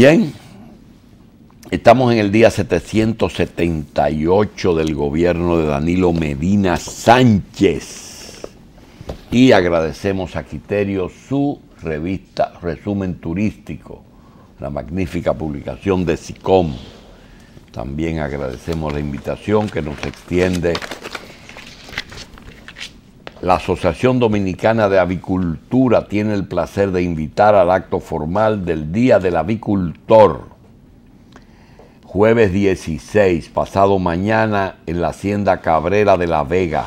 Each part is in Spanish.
Bien, estamos en el día 778 del gobierno de Danilo Medina Sánchez y agradecemos a Quiterio su revista Resumen Turístico, la magnífica publicación de SICOM. También agradecemos la invitación que nos extiende la Asociación Dominicana de Avicultura tiene el placer de invitar al acto formal del Día del Avicultor, jueves 16, pasado mañana, en la Hacienda Cabrera de La Vega.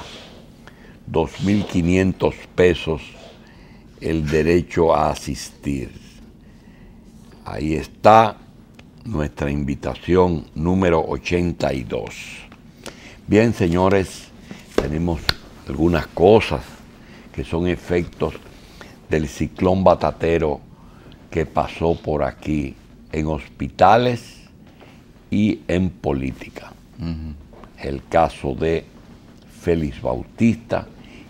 2.500 pesos el derecho a asistir. Ahí está nuestra invitación número 82. Bien, señores, tenemos algunas cosas que son efectos del ciclón batatero que pasó por aquí en hospitales y en política. El caso de Félix Bautista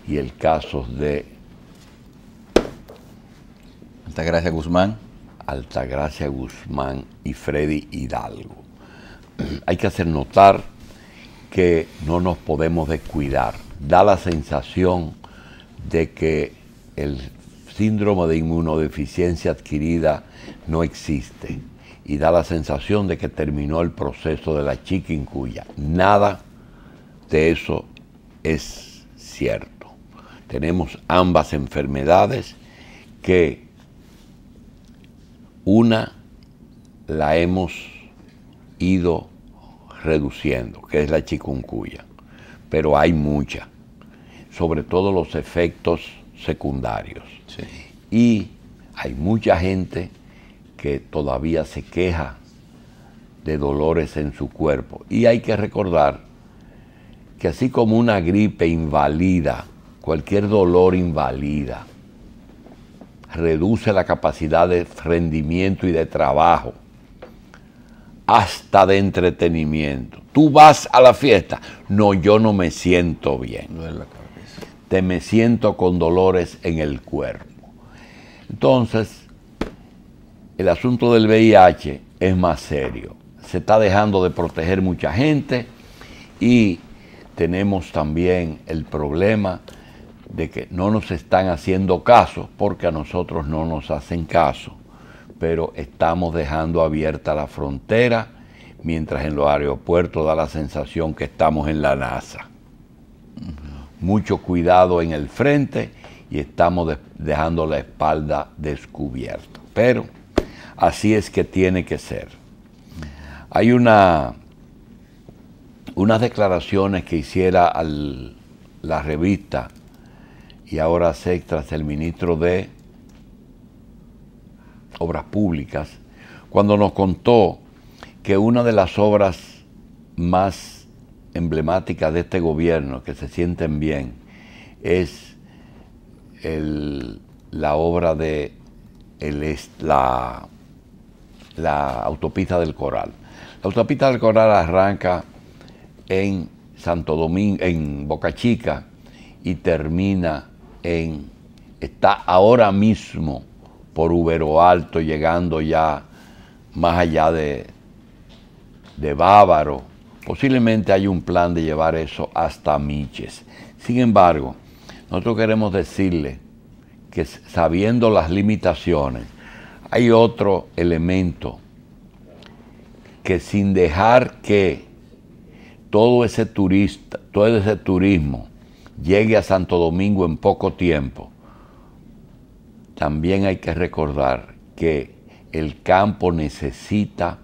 y el caso de Altagracia Guzmán. Altagracia Guzmán y Freddy Hidalgo. Hay que hacer notar que no nos podemos descuidar da la sensación de que el síndrome de inmunodeficiencia adquirida no existe y da la sensación de que terminó el proceso de la chikungunya. Nada de eso es cierto. Tenemos ambas enfermedades que una la hemos ido reduciendo, que es la chikungunya, pero hay muchas sobre todo los efectos secundarios. Y hay mucha gente que todavía se queja de dolores en su cuerpo. Y hay que recordar que así como una gripe invalida, cualquier dolor invalida, reduce la capacidad de rendimiento y de trabajo, hasta de entretenimiento. Tú vas a la fiesta, no, yo no me siento bien te me siento con dolores en el cuerpo. Entonces, el asunto del VIH es más serio. Se está dejando de proteger mucha gente y tenemos también el problema de que no nos están haciendo caso porque a nosotros no nos hacen caso, pero estamos dejando abierta la frontera mientras en los aeropuertos da la sensación que estamos en la NASA mucho cuidado en el frente y estamos dejando la espalda descubierta. Pero así es que tiene que ser. Hay una, unas declaraciones que hiciera al, la revista y ahora Sextras, el ministro de Obras Públicas, cuando nos contó que una de las obras más emblemática de este gobierno, que se sienten bien, es la obra de la, autopista del Coral. La autopista del Coral arranca en Santo Domingo, en Boca Chica, y termina en, está ahora mismo por Ubero Alto, llegando ya más allá de, de Bávaro, Posiblemente hay un plan de llevar eso hasta Miches. Sin embargo, nosotros queremos decirle que sabiendo las limitaciones, hay otro elemento que sin dejar que todo ese turista, todo ese turismo llegue a Santo Domingo en poco tiempo, también hay que recordar que el campo necesita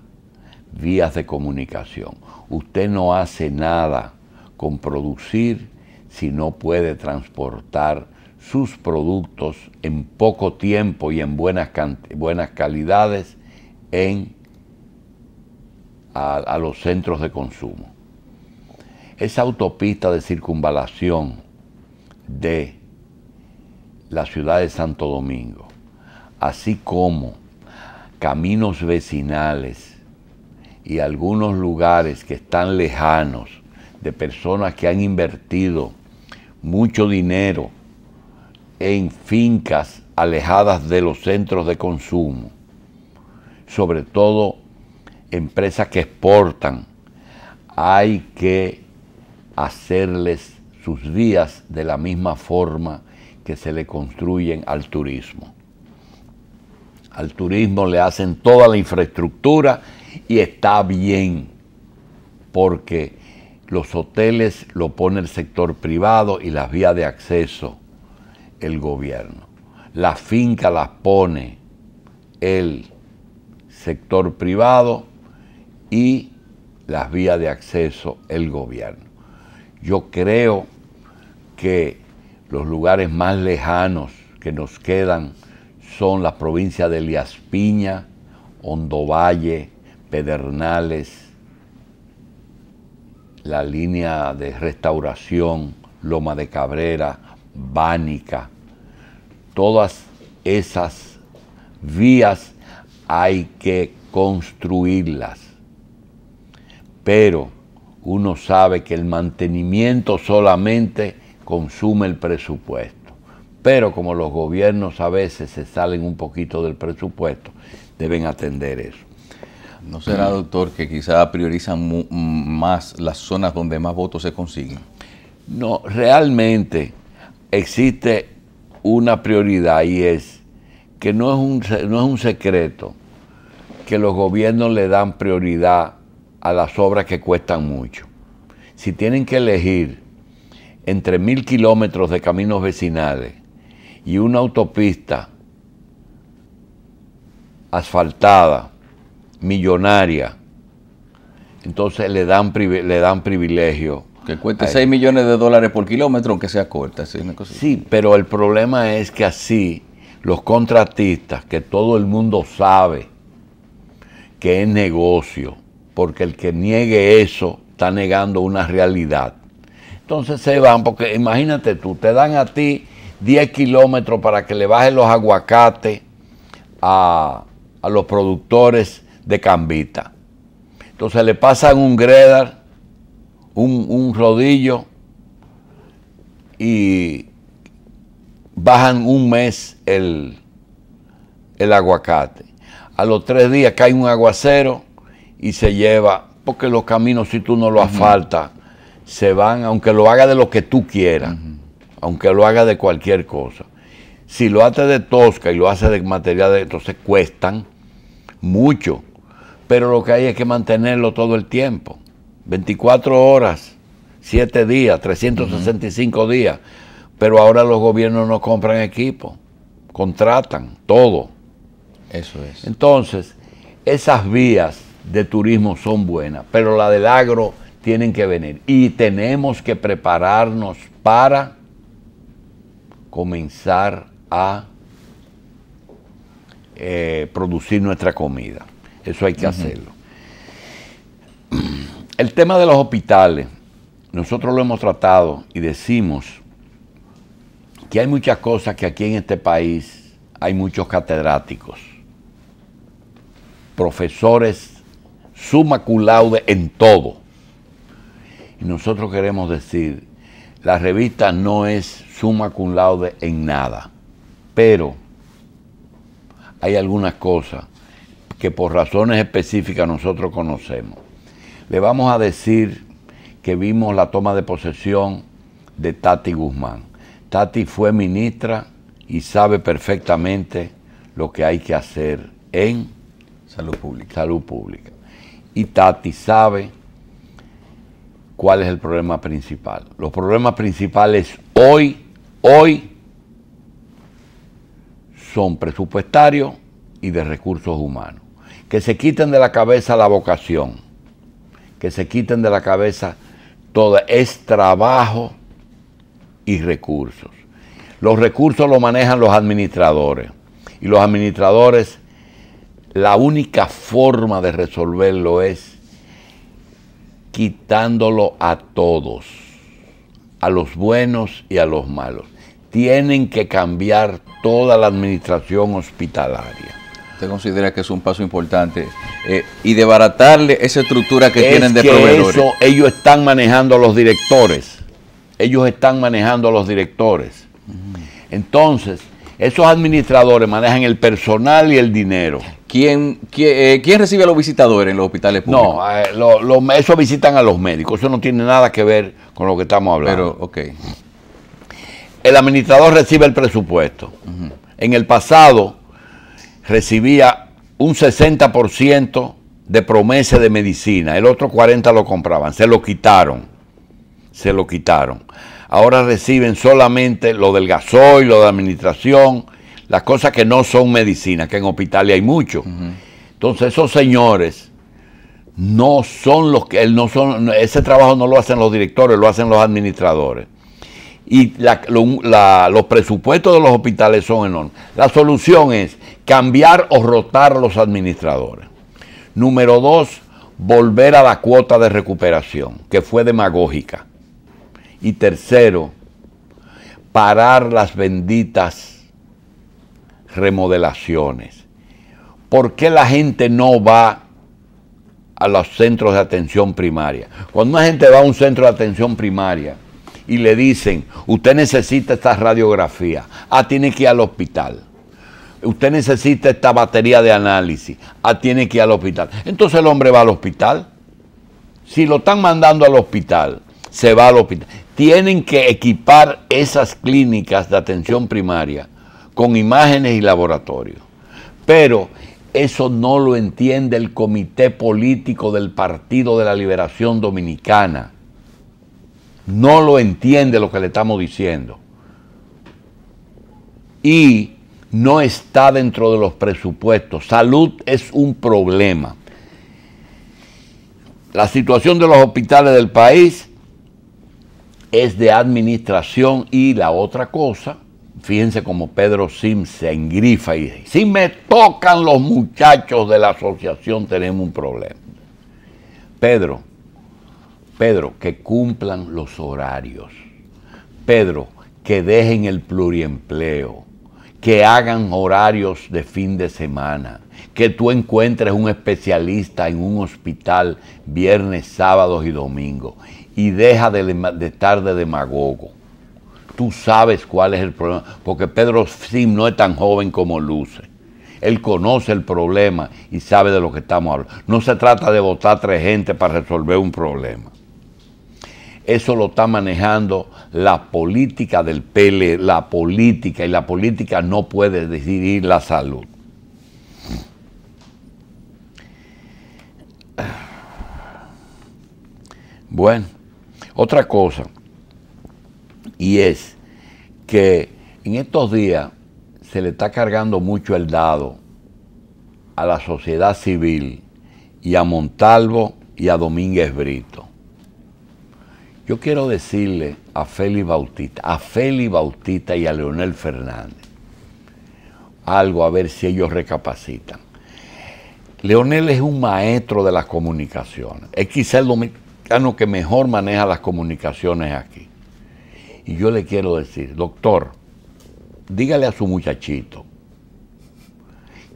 vías de comunicación. Usted no hace nada con producir si no puede transportar sus productos en poco tiempo y en buenas, buenas calidades en, a, a los centros de consumo. Esa autopista de circunvalación de la ciudad de Santo Domingo, así como caminos vecinales y algunos lugares que están lejanos de personas que han invertido mucho dinero en fincas alejadas de los centros de consumo, sobre todo empresas que exportan, hay que hacerles sus vías de la misma forma que se le construyen al turismo. Al turismo le hacen toda la infraestructura, y está bien, porque los hoteles lo pone el sector privado y las vías de acceso el gobierno. Las fincas las pone el sector privado y las vías de acceso el gobierno. Yo creo que los lugares más lejanos que nos quedan son las provincias de elías Piña, Hondo Valle, Pedernales, la línea de restauración, Loma de Cabrera, Bánica, todas esas vías hay que construirlas. Pero uno sabe que el mantenimiento solamente consume el presupuesto. Pero como los gobiernos a veces se salen un poquito del presupuesto, deben atender eso. ¿No será, mm. doctor, que quizá priorizan mm, más las zonas donde más votos se consiguen? No, realmente existe una prioridad y es que no es un, no es un secreto que los gobiernos le dan prioridad a las obras que cuestan mucho. Si tienen que elegir entre mil kilómetros de caminos vecinales y una autopista asfaltada, millonaria. Entonces le dan, le dan privilegio. Que cueste 6 millones de dólares por kilómetro, aunque sea corta. ¿sí? sí, pero el problema es que así los contratistas, que todo el mundo sabe que es negocio, porque el que niegue eso está negando una realidad. Entonces se van, porque imagínate tú, te dan a ti 10 kilómetros para que le bajen los aguacates a, a los productores de cambita. Entonces le pasan un gredar, un, rodillo y bajan un mes el, el aguacate. A los tres días cae un aguacero y se lleva, porque los caminos si tú no lo asfaltas, se van, aunque lo haga de lo que tú quieras, aunque lo haga de cualquier cosa. Si lo haces de tosca y lo haces de material entonces cuestan mucho pero lo que hay es que mantenerlo todo el tiempo. 24 horas, 7 días, 365 días. Pero ahora los gobiernos no compran equipo, contratan todo. Eso es. Entonces, esas vías de turismo son buenas, pero la del agro tienen que venir. Y tenemos que prepararnos para comenzar a eh, producir nuestra comida. Eso hay que hacerlo. El tema de los hospitales, nosotros lo hemos tratado y decimos que hay muchas cosas que aquí en este país hay muchos catedráticos, profesores summa laude en todo. Y nosotros queremos decir, la revista no es summa cum laude en nada, pero hay algunas cosas que por razones específicas nosotros conocemos. Le vamos a decir que vimos la toma de posesión de Tati Guzmán. Tati fue ministra y sabe perfectamente lo que hay que hacer en salud pública. Salud pública. Y Tati sabe cuál es el problema principal. Los problemas principales hoy, hoy, son presupuestarios y de recursos humanos que se quiten de la cabeza la vocación, que se quiten de la cabeza todo, es trabajo y recursos. Los recursos los manejan los administradores y los administradores la única forma de resolverlo es quitándolo a todos, a los buenos y a los malos. Tienen que cambiar toda la administración hospitalaria. ¿Usted considera que es un paso importante? Eh, y debaratarle esa estructura que tienen de que Eso, ellos están manejando a los directores. Ellos están manejando a los directores. Entonces, esos administradores manejan el personal y el dinero. ¿Quién, eh, quién, recibe a los visitadores en los hospitales públicos? No, eh, eso visitan a los médicos. Eso no tiene nada que ver con lo que estamos hablando. Pero, ok. El administrador recibe el presupuesto. En el pasado, recibía un 60% de promesa de medicina, el otro 40% lo compraban, se lo quitaron, se lo quitaron. Ahora reciben solamente lo del gasoil, lo de administración, las cosas que no son medicina, que en hospitales hay mucho. Entonces esos señores no son los que, no son, ese trabajo no lo hacen los directores, lo hacen los administradores. Y los presupuestos de los hospitales son enormes. La solución es cambiar o rotar los administradores. Número dos, volver a la cuota de recuperación, que fue demagógica. Y tercero, parar las benditas remodelaciones. ¿Por qué la gente no va a los centros de atención primaria? Cuando una gente va a un centro de atención primaria y le dicen, usted necesita esta radiografía, ah, tiene que ir al hospital usted necesita esta batería de análisis, ah, tiene que ir al hospital. Entonces el hombre va al hospital. Si lo están mandando al hospital, se va al hospital. Tienen que equipar esas clínicas de atención primaria con imágenes y laboratorios. Pero eso no lo entiende el comité político del Partido de la Liberación Dominicana. No lo entiende lo que le estamos diciendo. Y no está dentro de los presupuestos. Salud es un problema. La situación de los hospitales del país es de administración y la otra cosa, fíjense como Pedro Sim se engrifa y dice, si me tocan los muchachos de la asociación tenemos un problema. Pedro, Pedro, que cumplan los horarios. Pedro, que dejen el pluriempleo que hagan horarios de fin de semana, que tú encuentres un especialista en un hospital viernes, sábados y domingos. Y deja de, estar de demagogo. Tú sabes cuál es el problema, porque Pedro Sim no es tan joven como luce. Él conoce el problema y sabe de lo que estamos hablando. No se trata de votar tres gente para resolver un problema. Eso lo está manejando la política del PL, la política, y la política no puede decidir la salud. Bueno, otra cosa, y es que en estos días se le está cargando mucho el dado a la sociedad civil y a Montalvo y a Domínguez Brito. Yo quiero decirle a Félix Bautista, a Bautista y a Leonel Fernández algo a ver si ellos recapacitan. Leonel es un maestro de las comunicaciones. Es quizá el dominicano que mejor maneja las comunicaciones aquí. Y yo le quiero decir, doctor, dígale a su muchachito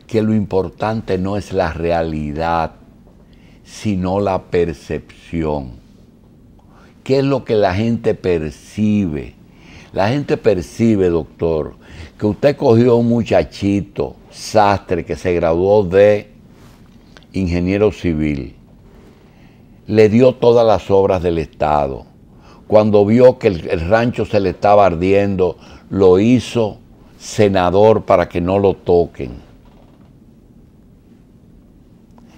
que lo importante no es la realidad, sino la percepción. ¿Qué es lo que la gente percibe? La gente percibe, doctor, que usted cogió a un muchachito, sastre, que se graduó de ingeniero civil. Le dio todas las obras del Estado. Cuando vio que el, rancho se le estaba ardiendo, lo hizo senador para que no lo toquen.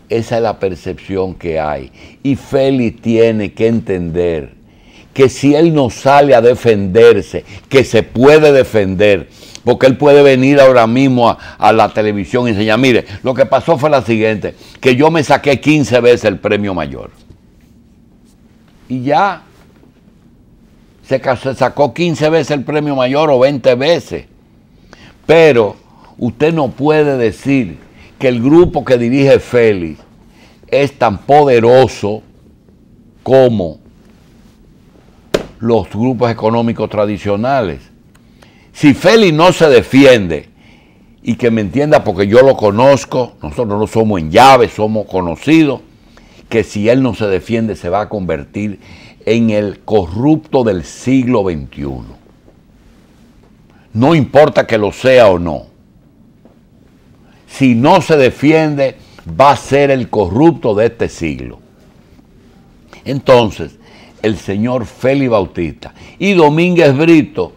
Esa es la percepción que hay. Y Félix tiene que entender que si él no sale a defenderse, que se puede defender, porque él puede venir ahora mismo a, la televisión y enseñar, mire, lo que pasó fue la siguiente, que yo me saqué 15 veces el premio mayor. Y ya, se, se sacó 15 veces el premio mayor o 20 veces. Pero usted no puede decir que el grupo que dirige Félix es tan poderoso como los grupos económicos tradicionales. Si Félix no se defiende, y que me entienda porque yo lo conozco, nosotros no somos en llave, somos conocidos, que si él no se defiende se va a convertir en el corrupto del siglo XXI. No importa que lo sea o no. Si no se defiende, va a ser el corrupto de este siglo. Entonces, el señor Félix Bautista. Y Domínguez Brito,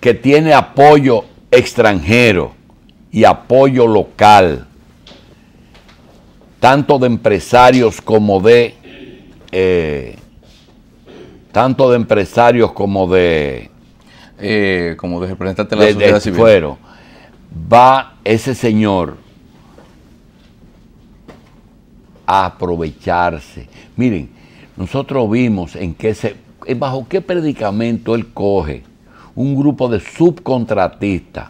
que tiene apoyo extranjero y apoyo local, tanto de empresarios como de... Eh, tanto de empresarios como de... Eh, como de representantes de la sociedad va ese señor a aprovecharse. Miren, nosotros vimos en qué se, eh, bajo qué predicamento él coge un grupo de subcontratistas,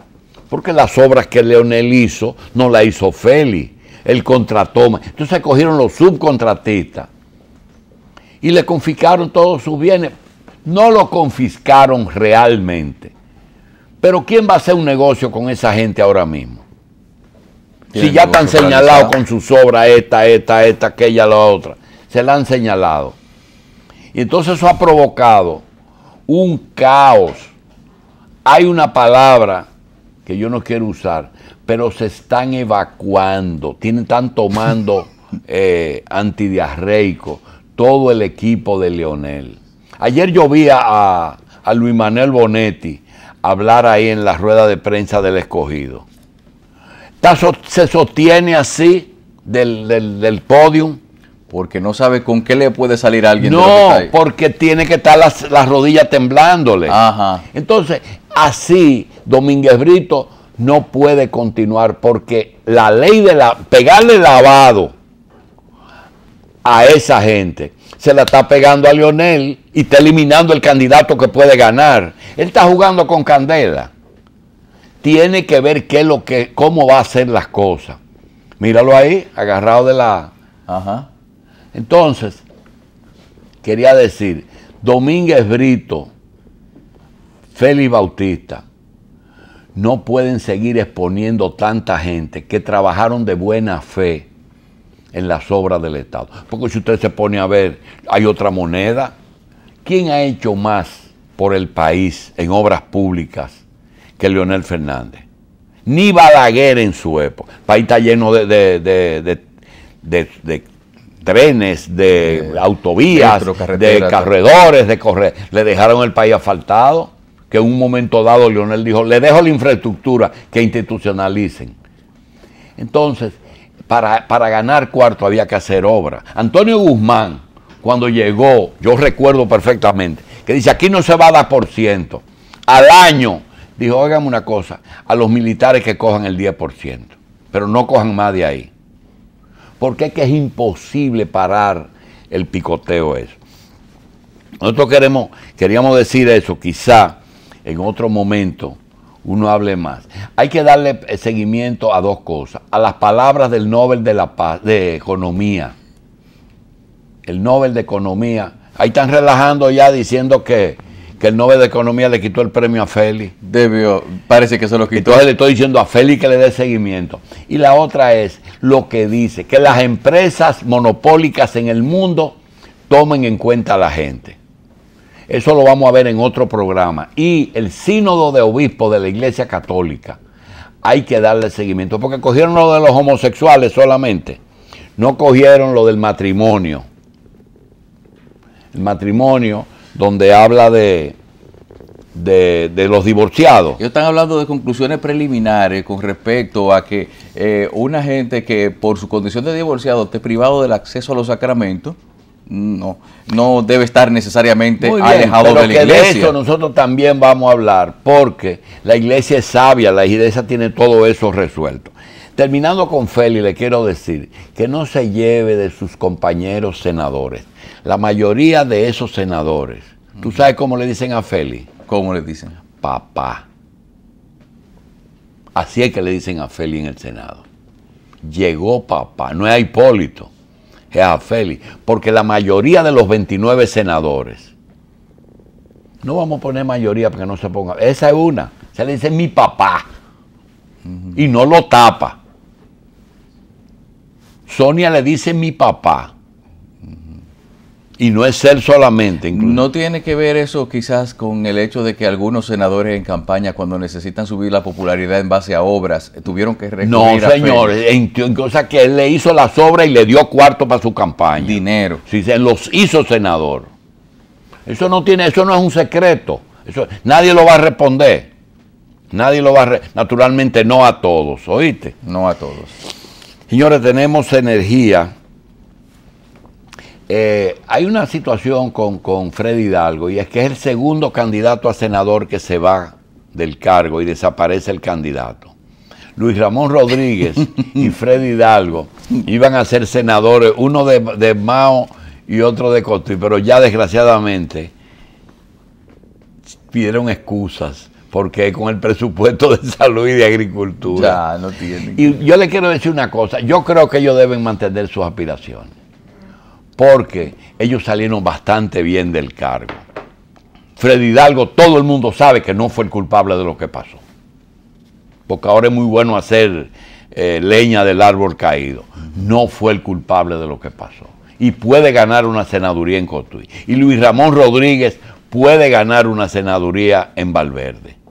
porque las obras que Leonel hizo no las hizo Félix, él contrató. Entonces cogieron los subcontratistas y le confiscaron todos sus bienes. No lo confiscaron realmente. Pero ¿quién va a hacer un negocio con esa gente ahora mismo? Si ya están señalados con sus obras, esta, esta, esta, aquella, la otra se la han señalado. Y entonces eso ha provocado un caos. Hay una palabra que yo no quiero usar, pero se están evacuando, tienen, están tomando eh, antidiarreico todo el equipo de Leonel. Ayer yo vi a, Luis Manuel Bonetti hablar ahí en la rueda de prensa del escogido. se sostiene así del, del, del podium porque no sabe con qué le puede salir alguien. No, porque tiene que estar las, rodillas temblándole. Ajá. Entonces, así Domínguez Brito no puede continuar porque la ley de la pegarle lavado a esa gente se la está pegando a Lionel y está eliminando el candidato que puede ganar. Él está jugando con candela. Tiene que ver qué lo que, cómo va a ser las cosas. Míralo ahí, agarrado de la. Ajá. Entonces, quería decir, Domínguez Brito, Félix Bautista, no pueden seguir exponiendo tanta gente que trabajaron de buena fe en las obras del Estado. Porque si usted se pone a ver, hay otra moneda. ¿Quién ha hecho más por el país en obras públicas que Leonel Fernández? Ni Balaguer en su época. El país está lleno de, de trenes, de, eh, autovías, de corredores, de correr. Le dejaron el país asfaltado, que en un momento dado leonel dijo, le dejo la infraestructura que institucionalicen. Entonces, para, para ganar cuarto había que hacer obra. Antonio Guzmán, cuando llegó, yo recuerdo perfectamente, que dice, aquí no se va a dar por ciento. Al año, dijo, oigan una cosa, a los militares que cojan el 10%, pero no cojan más de ahí porque es que es imposible parar el picoteo eso. Nosotros queremos, queríamos decir eso, quizá en otro momento uno hable más. Hay que darle seguimiento a dos cosas, a las palabras del Nobel de la de Economía. El Nobel de Economía. Ahí están relajando ya diciendo que que el Nobel de Economía le quitó el premio a Félix. Debió, parece que se lo quitó. Entonces le estoy diciendo a Félix que le dé seguimiento. Y la otra es lo que dice, que las empresas monopólicas en el mundo tomen en cuenta a la gente. Eso lo vamos a ver en otro programa. Y el sínodo de obispos de la Iglesia Católica, hay que darle seguimiento, porque cogieron lo de los homosexuales solamente, no cogieron lo del matrimonio. El matrimonio donde habla de, de, los divorciados. Ellos están hablando de conclusiones preliminares con respecto a que eh, una gente que por su condición de divorciado esté privado del acceso a los sacramentos, no, no debe estar necesariamente alejado de la iglesia. De eso nosotros también vamos a hablar, porque la iglesia es sabia, la iglesia tiene todo eso resuelto. Terminando con Feli, le quiero decir que no se lleve de sus compañeros senadores. La mayoría de esos senadores, ¿tú sabes cómo le dicen a Feli? ¿Cómo le dicen? Papá. Así es que le dicen a Feli en el Senado. Llegó papá, no es a Hipólito, es a Feli, porque la mayoría de los 29 senadores, no vamos a poner mayoría porque no se ponga, esa es una, se le dice mi papá y no lo tapa. Sonia le dice mi papá. Y no es él solamente. No tiene que ver eso quizás con el hecho de que algunos senadores en campaña, cuando necesitan subir la popularidad en base a obras, eh, tuvieron que recurrir no, señor. o sea, que él le hizo las obras y le dio cuarto para su campaña. Dinero. Sí, se los hizo senador. Eso no tiene, eso no es un secreto. nadie lo va a responder. Nadie lo va a... Naturalmente no a todos, ¿oíste? No a todos. Señores, tenemos energía. Eh, hay una situación con, con Freddy Hidalgo y es que es el segundo candidato a senador que se va del cargo y desaparece el candidato. Luis Ramón Rodríguez y Freddy Hidalgo iban a ser senadores, uno de, de Mao y otro de Cotuí, pero ya desgraciadamente pidieron excusas porque con el presupuesto de salud y de agricultura. Ya, no tiene. Y yo le quiero decir una cosa, yo creo que ellos deben mantener sus aspiraciones, porque ellos salieron bastante bien del cargo. Freddy Hidalgo, todo el mundo sabe que no fue el culpable de lo que pasó, porque ahora es muy bueno hacer eh, leña del árbol caído. No fue el culpable de lo que pasó. Y puede ganar una senaduría en Cotuí. Y Luis Ramón Rodríguez puede ganar una senaduría en Valverde.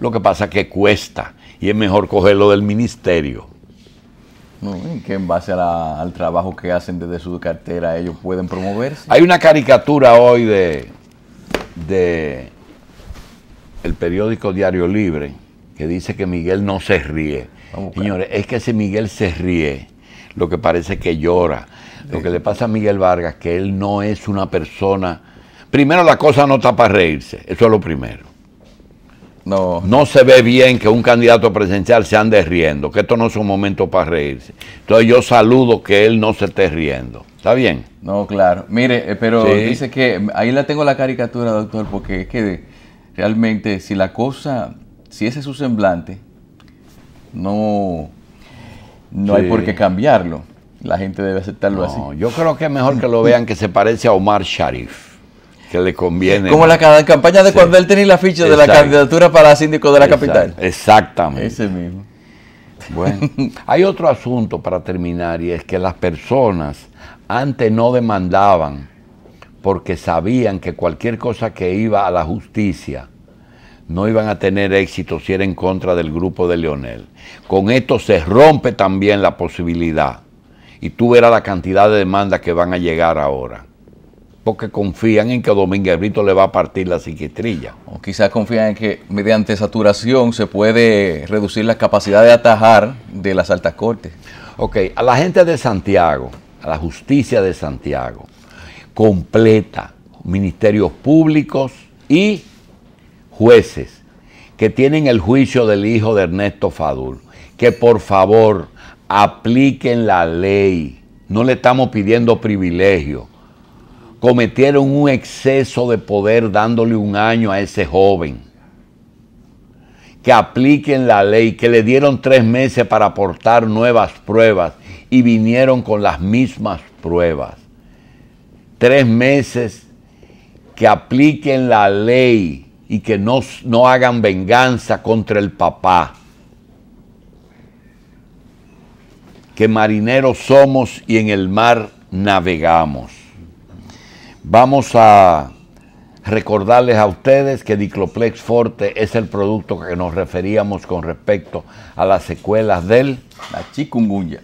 Lo que pasa es que cuesta y es mejor coger lo del ministerio. que en base al trabajo que hacen desde su cartera ellos pueden promoverse. Hay una caricatura hoy de, de el periódico Diario Libre que dice que Miguel no se ríe. Señores, es que si Miguel se ríe, lo que parece que llora. Lo que le pasa a Miguel Vargas, que él no es una persona... Primero la cosa no está para reírse, eso es lo primero. No. no se ve bien que un candidato presidencial se ande riendo, que esto no es un momento para reírse. Entonces yo saludo que él no se esté riendo. ¿Está bien? No, claro. Mire, eh, pero dice que ahí la tengo la caricatura, doctor, porque es que realmente si la cosa, si ese es su semblante, no, no hay por qué cambiarlo. La gente debe aceptarlo no, así. Yo creo que es mejor que lo vean que se parece a Omar Sharif que le conviene. Como la campaña de cuando él tenía la ficha de la candidatura para síndico de la capital. Exactamente. Ese mismo. Bueno, hay otro asunto para terminar y es que las personas antes no demandaban porque sabían que cualquier cosa que iba a la justicia no iban a tener éxito si era en contra del grupo de Leonel. Con esto se rompe también la posibilidad y tú verás la cantidad de demandas que van a llegar ahora. Que confían en que Domínguez Brito le va a partir la psiquistrilla. O quizás confían en que mediante saturación se puede reducir la capacidad de atajar de las altas cortes. Ok, a la gente de Santiago, a la justicia de Santiago, completa ministerios públicos y jueces que tienen el juicio del hijo de Ernesto Fadul, que por favor apliquen la ley. No le estamos pidiendo privilegio cometieron un exceso de poder dándole un año a ese joven. Que apliquen la ley, que le dieron tres meses para aportar nuevas pruebas y vinieron con las mismas pruebas. Tres meses que apliquen la ley y que no, hagan venganza contra el papá. Que marineros somos y en el mar navegamos. Vamos a recordarles a ustedes que Dicloplex Forte es el producto que nos referíamos con respecto a las secuelas del... La chikungunya.